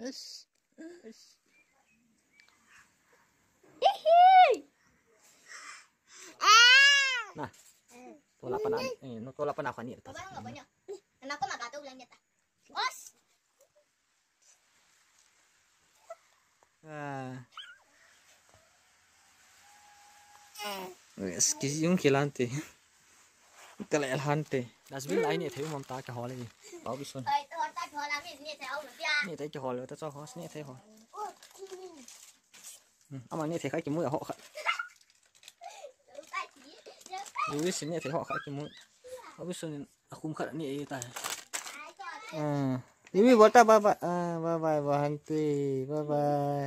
Ish. Ish. Ah! Nah, tulapan ako. Eh, no, tulapan ako ah. eh, ni. Baba nga Anakku nak kata magatog lang yata. Os. Ah. Es que yung kilante. Kala elhante. Nas bil ay ni tayo mamta ka hole ni. Bagus one. Oh, ay, horta ka hole ni tayo. นี่แต่จะหอเลยแต่จะหอนี่แต่หอเอามานี่แต่ใครกินมือเขาดูวิสิเนี่ยแต่หอใครกินมือเอาวิสินคุมขัดนี่ไอ้ตายอ่าดีวิวตาบายบายบายบายบายฮันตีบายบาย